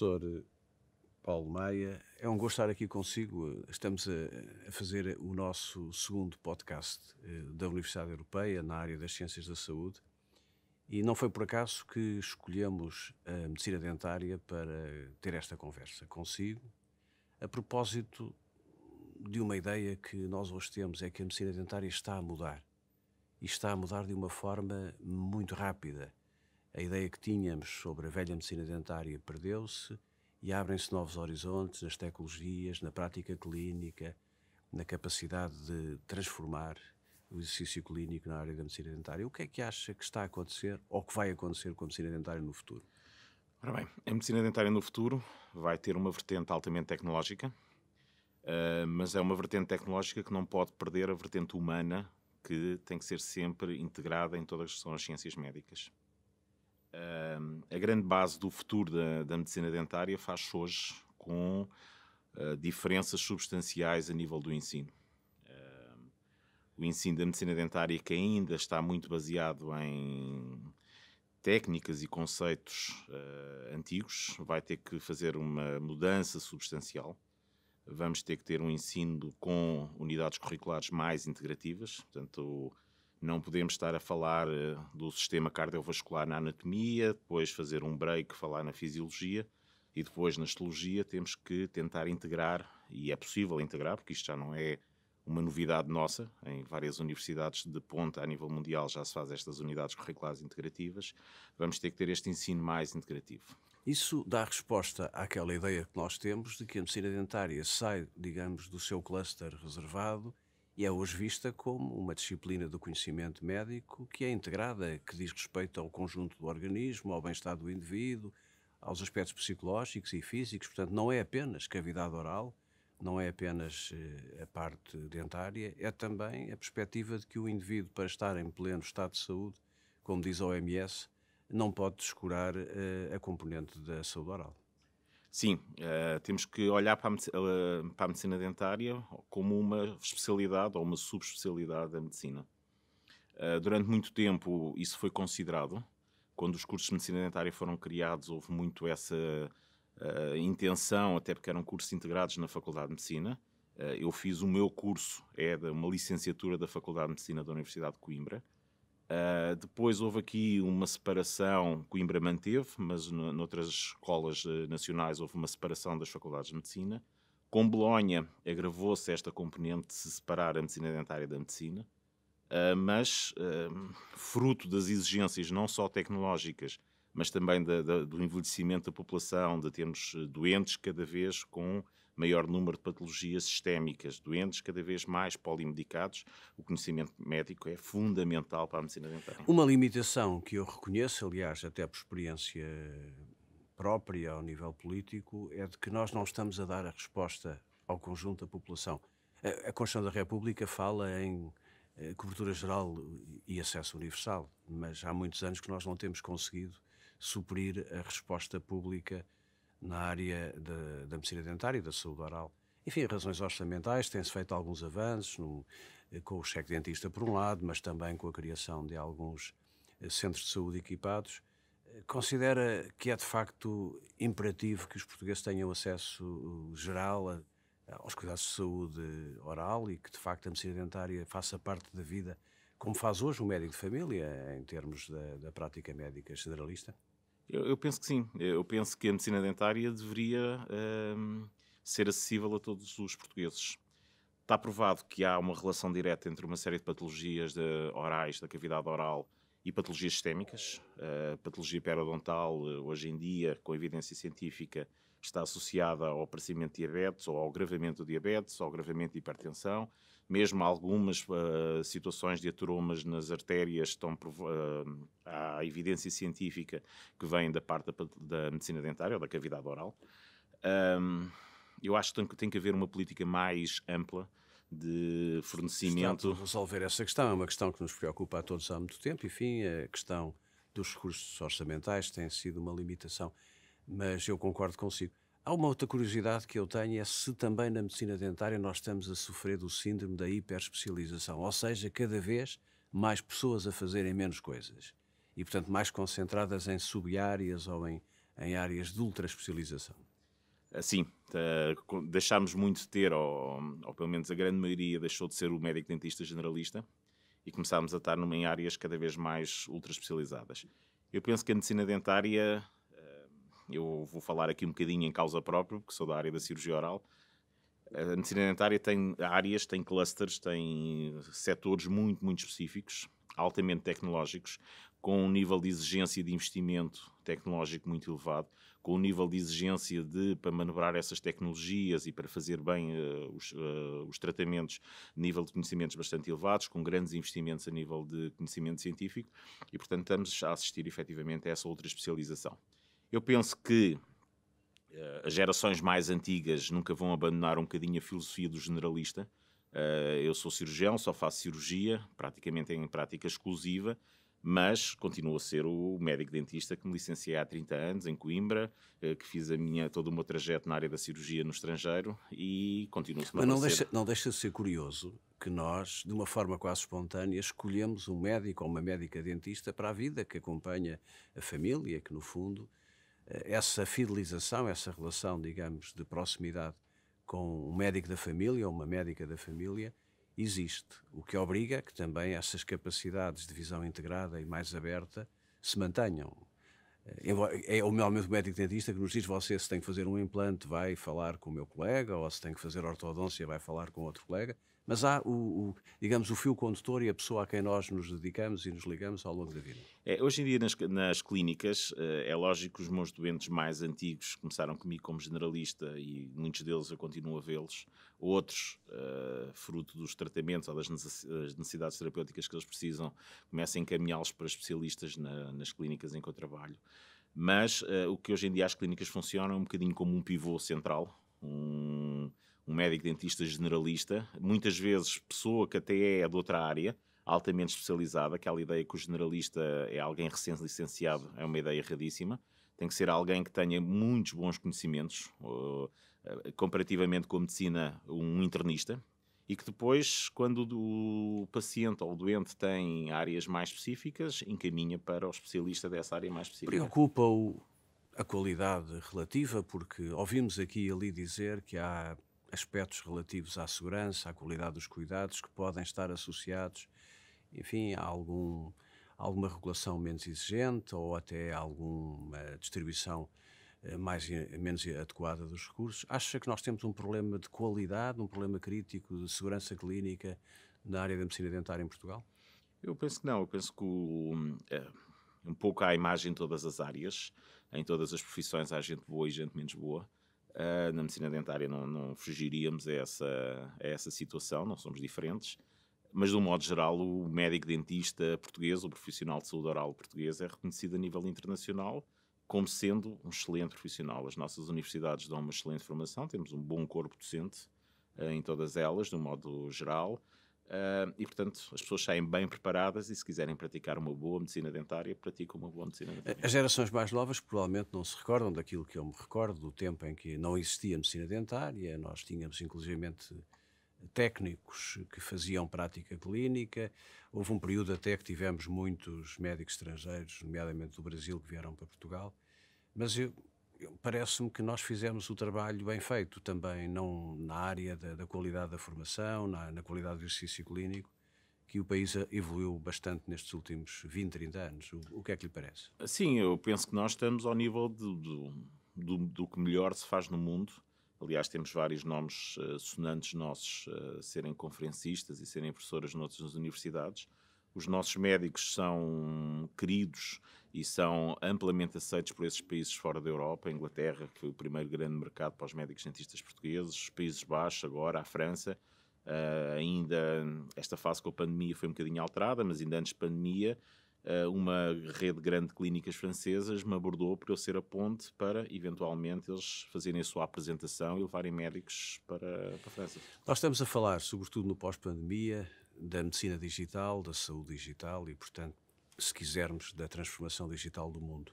professor eh, Paulo Maia, é um gosto estar aqui consigo. Estamos a fazer o nosso segundo podcast eh, da Universidade Europeia na área das ciências da saúde. E não foi por acaso que escolhemos a medicina dentária para ter esta conversa consigo, a propósito de uma ideia que nós hoje temos: é que a medicina dentária está a mudar. E está a mudar de uma forma muito rápida. A ideia que tínhamos sobre a velha medicina dentária perdeu-se e abrem-se novos horizontes nas tecnologias, na prática clínica, na capacidade de transformar o exercício clínico na área da medicina dentária. O que é que acha que está a acontecer ou que vai acontecer com a medicina dentária no futuro? Ora bem, a medicina dentária no futuro vai ter uma vertente altamente tecnológica, eh, mas é uma vertente tecnológica que não pode perder a vertente humana que tem que ser sempre integrada em todas as as ciências médicas a grande base do futuro da, da medicina dentária faz-se hoje com ah, diferenças substanciais a nível do ensino. o ensino da medicina dentária, que ainda está muito baseado em técnicas e conceitos uh, antigos, vai ter que fazer uma mudança substancial. Vamos ter que ter um ensino com unidades curriculares mais integrativas, portanto, o, não podemos estar a falar eh, do sistema cardiovascular na anatomia, depois fazer um break, falar na fisiologia e depois na histologia temos que tentar integrar, e é possível integrar, porque isto já não é uma novidade nossa, em várias universidades de ponta a nível mundial já se faz estas unidades curriculares integrativas, vamos ter que ter este ensino mais integrativo. Isso dá resposta àquela ideia que nós temos de que a medicina dentária sai, digamos, do seu cluster reservado e é hoje vista como uma disciplina do conhecimento médico que é integrada, que diz respeito ao conjunto do organismo, ao bem-estar do indivíduo, aos aspectos psicológicos e físicos. Portanto, não é apenas cavidade oral, não é apenas eh, a parte dentária, é também a perspectiva de que o indivíduo, para estar em pleno estado de saúde, como diz a OMS, não pode descurar eh, a componente da saúde oral. Sim, uh, temos que olhar para a, uh, para a, medicina dentária como uma especialidade ou uma subespecialidade da medicina. Uh, durante muito tempo isso foi considerado. Quando os cursos de medicina dentária foram criados, houve muito essa intenção, até porque eram cursos integrados na Faculdade de Medicina. eu fiz o meu curso, é de uma licenciatura da Faculdade de Medicina da Universidade de Coimbra Uh, depois houve aqui uma separação, Coimbra manteve, mas no, noutras escolas ah, nacionais houve uma separação das faculdades de medicina. Com Bolonha agravou-se esta componente de se separar a medicina dentária da medicina, uh, mas uh, fruto das exigências não só tecnológicas, mas também da, da, do envelhecimento da população, de termos doentes cada vez com maior número de patologias sistémicas, doentes cada vez mais polimedicados. O conhecimento médico é fundamental para a medicina dental. Uma limitação que eu reconheço, aliás, até por experiência própria ao nível político, é de que nós não estamos a dar a resposta ao conjunto da população. A Constituição da República fala em eh, cobertura geral e acesso universal, mas há muitos anos que nós não temos conseguido suprir a resposta pública na área da, da medicina dentária e da saúde oral. Enfim, razões orçamentais, têm-se feito alguns avanços no, eh, com o cheque dentista por um lado, mas também com a criação de alguns eh, centros de saúde equipados. Eh, considera que é de facto imperativo que os portugueses tenham acesso geral a, aos cuidados de saúde oral e que de facto a medicina dentária faça parte da vida, como faz hoje o médico de família, em termos da, da prática médica generalista? Eu, eu, penso que sim. Eu penso que a medicina dentária deveria um, ser acessível a todos os portugueses. Está provado que há uma relação direta entre uma série de patologias de, orais, da cavidade oral, e patologias sistémicas. A eh, patologia periodontal, eh, hoje em dia, com evidência científica, está associada ao aparecimento de diabetes ou ao agravamento do diabetes, ao agravamento de hipertensão, mesmo algumas uh, situações de ateromas nas artérias estão uh, há evidência científica que vem da parte da, da medicina dentária ou da cavidade oral. Um, eu acho que tem, que haver uma política mais ampla de fornecimento. Portanto, resolver essa questão é uma questão que nos preocupa a todos há muito tempo. Enfim, a questão dos recursos orçamentais tem sido uma limitação, mas eu concordo consigo. Há uma outra curiosidade que eu tenho é se também na medicina dentária nós estamos a sofrer do síndrome da hiperespecialização, ou seja, cada vez mais pessoas a fazerem menos coisas e, portanto, mais concentradas em sub-áreas ou em, em áreas de ultra especialização assim, deixámos muito de ter, ou, ou, pelo menos a grande maioria deixou de ser o médico dentista generalista e começámos a estar numa, em áreas cada vez mais ultra especializadas. Eu penso que a medicina dentária, eh, eu vou falar aqui um bocadinho em causa própria, porque sou da área da cirurgia oral. A medicina dentária tem áreas, tem clusters, tem setores muito, muito específicos, altamente tecnológicos, com um nível de exigência de investimento tecnológico muito elevado, com um nível de exigência de para manobrar essas tecnologias e para fazer bem uh, os, uh, os, tratamentos, nível de conhecimentos bastante elevados, com grandes investimentos a nível de conhecimento científico, e portanto estamos a assistir efetivamente a essa outra especialização. Eu penso que uh, as gerações mais antigas nunca vão abandonar um bocadinho a filosofia do generalista. eu sou cirurgião, só faço cirurgia, praticamente em prática exclusiva, mas continuo a ser o médico dentista que me licenciei há 30 anos em Coimbra, eh, que fiz a minha, todo o meu trajeto na área da cirurgia no estrangeiro e continuo a ser. Mas não deixa, não deixa de ser curioso que nós, de uma forma quase espontânea, escolhemos um médico ou uma médica dentista para a vida, que acompanha a família, que no fundo eh, essa fidelização, essa relação, digamos, de proximidade com um médico da família ou uma médica da família existe, o que obriga que também essas capacidades de visão integrada e mais aberta se mantenham. Eh, é o meu médico dentista que nos diz: você se tem que fazer um implante, vai falar com o meu colega, ou se tem que fazer ortodôncia, vai falar com outro colega. Mas há o, o, digamos, o fio condutor e a pessoa a quem nós nos dedicamos e nos ligamos ao longo da vida. É, hoje em dia, nas, nas clínicas, eh, é lógico que os meus doentes mais antigos começaram comigo como generalista e muitos deles eu continuo a vê-los. Outros, eh, fruto dos tratamentos ou das necessidades terapêuticas que eles precisam, começam a encaminhá-los para especialistas na, nas clínicas em que eu trabalho. Mas eh, o que hoje em dia as clínicas funcionam é um bocadinho como um pivô central, um, um médico dentista generalista, muitas vezes pessoa que até é de outra área, altamente especializada, aquela ideia que o generalista é alguém recém-licenciado, é uma ideia erradíssima. Tem que ser alguém que tenha muitos bons conhecimentos, eh, comparativamente com a medicina, um internista, e que depois, quando o paciente ou o doente tem áreas mais específicas, encaminha para o especialista dessa área mais específica. Preocupa-o a qualidade relativa, porque ouvimos aqui e ali dizer que há aspectos relativos à segurança, à qualidade dos cuidados que podem estar associados, enfim, a algum, alguma regulação menos exigente ou até alguma distribuição eh, mais menos adequada dos recursos. Acha que nós temos um problema de qualidade, um problema crítico de segurança clínica na área da medicina dentária em Portugal? Eu penso que não. Eu penso que o, hum, é, um pouco há imagem em todas as áreas, em todas as profissões há gente boa e gente menos boa. Uh, na medicina dentária não, não fugiríamos a essa, a essa situação, não somos diferentes. Mas, de um modo geral, o médico dentista português, o profissional de saúde oral português, é reconhecido a nível internacional como sendo um excelente profissional. As nossas universidades dão uma excelente formação, temos um bom corpo docente uh, em todas elas, de um modo geral. Uh, e, portanto, as pessoas saem bem preparadas e, se quiserem praticar uma boa medicina dentária, praticam uma boa medicina dentária. As gerações mais novas provavelmente não se recordam daquilo que eu me recordo, do tempo em que não existia medicina dentária, nós tínhamos inclusivamente técnicos que faziam prática clínica. Houve um período até que tivemos muitos médicos estrangeiros, nomeadamente do Brasil, que vieram para Portugal. Mas eu, parece-me que nós fizemos o trabalho bem feito também, não na área da, da qualidade da formação, na, na, qualidade do exercício clínico, que o país evoluiu bastante nestes últimos 20, 30 anos. O, o que é que lhe parece? Sim, eu penso que nós estamos ao nível de, do, do, do, que melhor se faz no mundo. Aliás, temos vários nomes uh, sonantes nossos uh, serem conferencistas e serem professoras noutras universidades. Os nossos médicos são queridos e são amplamente aceitos por esses países fora da Europa, a Inglaterra, que foi o primeiro grande mercado para os médicos dentistas portugueses, os Países Baixos, agora a França. Uh, ainda esta fase com a pandemia foi um bocadinho alterada, mas ainda antes da pandemia, uh, uma rede grande de clínicas francesas me abordou para eu ser a ponte para, eventualmente, eles fazerem a sua apresentação e levarem médicos para, para a França. Nós estamos a falar, sobretudo no pós-pandemia, da medicina digital, da saúde digital e, portanto, se quisermos, da transformação digital do mundo.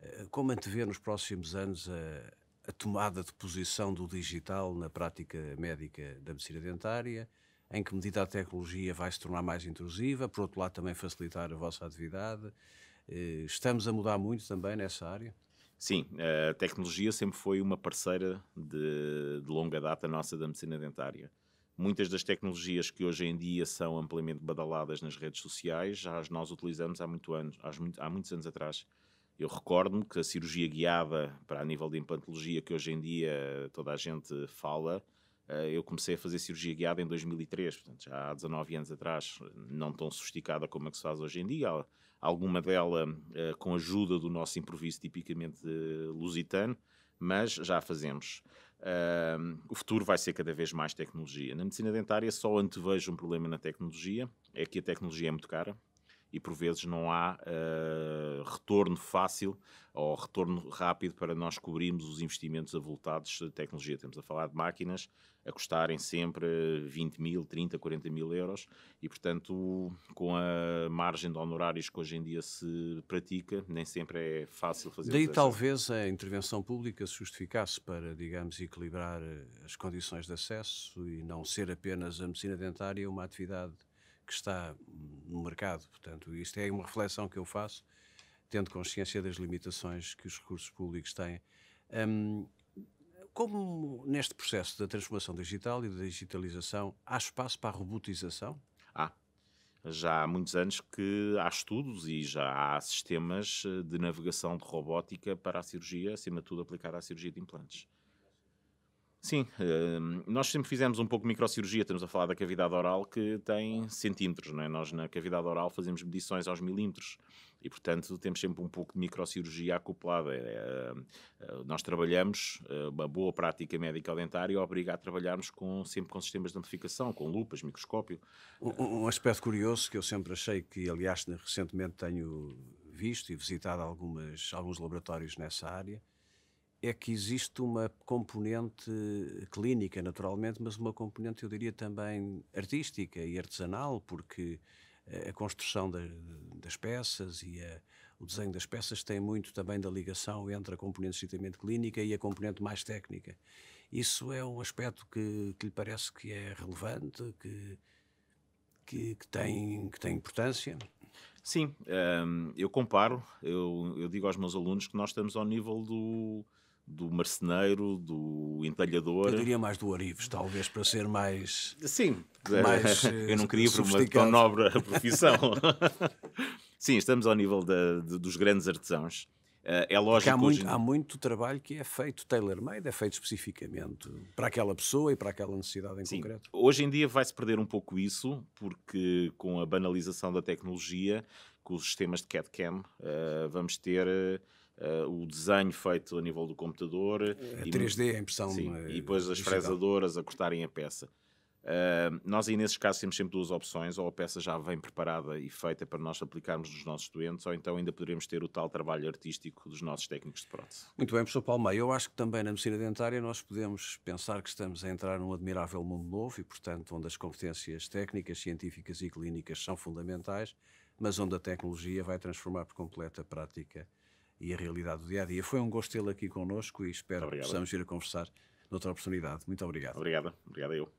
Eh, como antever nos próximos anos a, a tomada de posição do digital na prática médica da medicina dentária? Em que medida a tecnologia vai se tornar mais intrusiva? Por outro lado, também facilitar a vossa atividade? Eh, estamos a mudar muito também nessa área? Sim, a tecnologia sempre foi uma parceira de, de longa data nossa da medicina dentária. Muitas das tecnologias que hoje em dia são amplamente badaladas nas redes sociais, já as nós utilizamos há, muito anos, há, muitos anos atrás. Eu recordo-me que a cirurgia guiada para a nível de implantologia, que hoje em dia toda a gente fala, eh, eu comecei a fazer cirurgia guiada em 2003, portanto, já há 19 anos atrás, não tão sofisticada como a que se faz hoje em dia. Alguma dela eh, com a ajuda do nosso improviso tipicamente lusitano, mas já a fazemos. Uh, o futuro vai ser cada vez mais tecnologia. Na medicina dentária, só antevejo um problema na tecnologia, é que a tecnologia é muito cara e por vezes não há uh, retorno fácil ou retorno rápido para nós cobrirmos os investimentos avultados de tecnologia. Temos a falar de máquinas a custarem sempre 20 mil, 30, 40 mil euros e, portanto, com a margem de honorários que hoje em dia se pratica, nem sempre é fácil fazer. Daí talvez a intervenção pública se justificasse para, digamos, equilibrar eh, as condições de acesso e não ser apenas a medicina dentária uma atividade que está no mercado. Portanto, isto é uma reflexão que eu faço, tendo consciência das limitações que os recursos públicos têm. Um, como neste processo da transformação digital e da digitalização, há espaço para a robotização? Há. Ah já há muitos anos que há estudos e já há sistemas eh, de navegação de robótica para a cirurgia, acima de tudo aplicada à cirurgia de implantes. Sim, eh, nós sempre fizemos um pouco de microcirurgia, estamos a falar da cavidade oral que tem centímetros, não é? Nós na cavidade oral fazemos medições aos milímetros e, portanto, temos sempre um pouco de microcirurgia acoplada. É, eh, eh, nós trabalhamos, uma boa prática médica dentária obriga a trabalharmos com, sempre com sistemas de amplificação, com lupas, microscópio. Um, um aspecto curioso que eu sempre achei que, aliás, recentemente tenho visto e visitado algumas, alguns laboratórios nessa área, é que existe uma componente clínica, naturalmente, mas uma componente, eu diria, também artística e artesanal, porque eh, a construção da, das peças e a, o desenho das peças tem muito também da ligação entre a componente estritamente clínica e a componente mais técnica. Isso é um aspecto que, que lhe parece que é relevante, que, que, que tem, que tem importância? Sim, ehm, eu comparo, eu, eu digo aos meus alunos que nós estamos ao nível do do marceneiro, do entalhador. Eu diria mais do Orives, talvez, para ser mais. Sim, é, mais, eu eh, não queria ir para uma tão nobre profissão. Sim, estamos ao nível da, de, dos grandes artesãos. Eh, é lógico há muito, há muito, trabalho que é feito tailor-made, é feito especificamente para aquela pessoa e para aquela necessidade em Sim. concreto. Hoje em dia vai-se perder um pouco isso, porque com a banalização da tecnologia, com os sistemas de CAD-CAM, uh, eh, vamos ter. Uh, Uh, o desenho feito a nível do computador. A é e, 3D, a impressão. Sim, é, e depois as fresadoras a cortarem a peça. Uh, nós aí nesses casos temos sempre duas opções, ou a peça já vem preparada e feita para nós aplicarmos nos nossos doentes, ou então ainda poderemos ter o tal trabalho artístico dos nossos técnicos de prótese. Muito bem, professor Palmeira, eu acho que também na medicina dentária nós podemos pensar que estamos a entrar num admirável mundo novo e, portanto, onde as competências técnicas, científicas e clínicas são fundamentais, mas onde a tecnologia vai transformar por completo a prática e a realidade do dia a dia. Foi um gosto tê-lo aqui connosco e espero que possamos vir a conversar noutra oportunidade. Muito obrigado. obrigado obrigado eu.